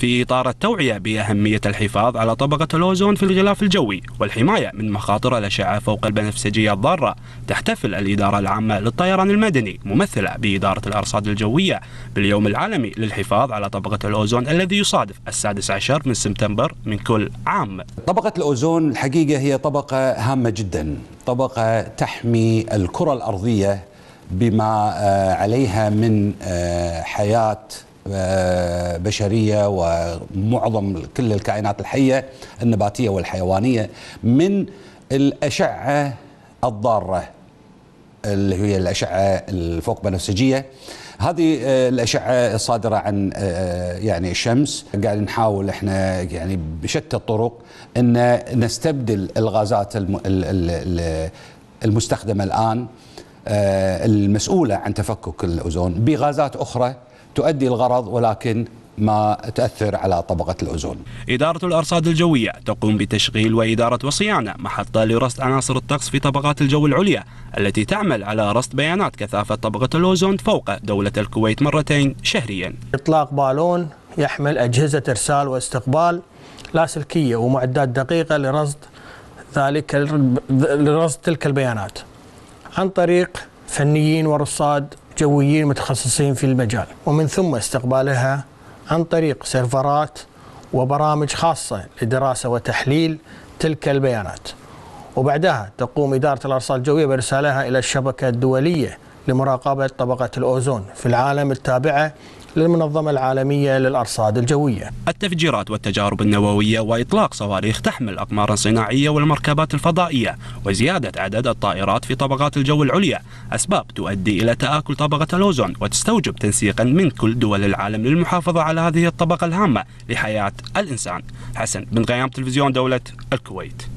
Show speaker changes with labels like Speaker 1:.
Speaker 1: في إطار التوعية بأهمية الحفاظ على طبقة الأوزون في الغلاف الجوي والحماية من مخاطر الأشعة فوق البنفسجية الضارة تحتفل الإدارة العامة للطيران المدني ممثلة بإدارة الأرصاد الجوية باليوم العالمي للحفاظ على طبقة الأوزون الذي يصادف السادس عشر من سبتمبر من كل عام
Speaker 2: طبقة الأوزون الحقيقة هي طبقة هامة جدا طبقة تحمي الكرة الأرضية بما آه، عليها من آه، حياه آه، بشريه ومعظم كل الكائنات الحيه النباتيه والحيوانيه من الاشعه الضاره اللي هي الاشعه الفوق بنفسجيه هذه آه، الاشعه الصادره عن آه، يعني الشمس قاعد نحاول احنا يعني بشتى الطرق ان نستبدل الغازات المستخدمه الان آه، المسؤولة عن تفكك الأوزون بغازات أخرى تؤدي الغرض ولكن ما تأثر على طبقة الأوزون
Speaker 1: إدارة الأرصاد الجوية تقوم بتشغيل وإدارة وصيانة محطة لرصد عناصر الطقس في طبقات الجو العليا التي تعمل على رصد بيانات كثافة طبقة الأوزون فوق دولة الكويت مرتين شهريا
Speaker 3: إطلاق بالون يحمل أجهزة إرسال واستقبال لاسلكية ومعدات دقيقة لرصد ذلك لرصد تلك البيانات عن طريق فنيين ورصاد جويين متخصصين في المجال ومن ثم استقبالها عن طريق سيرفرات وبرامج خاصة لدراسة وتحليل تلك البيانات وبعدها تقوم إدارة الأرصاد الجوية بإرسالها إلى الشبكة الدولية لمراقبة طبقة الأوزون في العالم التابعة للمنظمة العالمية للأرصاد الجوية
Speaker 1: التفجيرات والتجارب النووية وإطلاق صواريخ تحمل أقمار صناعيه والمركبات الفضائية وزيادة عدد الطائرات في طبقات الجو العليا أسباب تؤدي إلى تآكل طبقة الأوزون وتستوجب تنسيقا من كل دول العالم للمحافظة على هذه الطبقة الهامة لحياة الإنسان حسن بن غيام تلفزيون دولة الكويت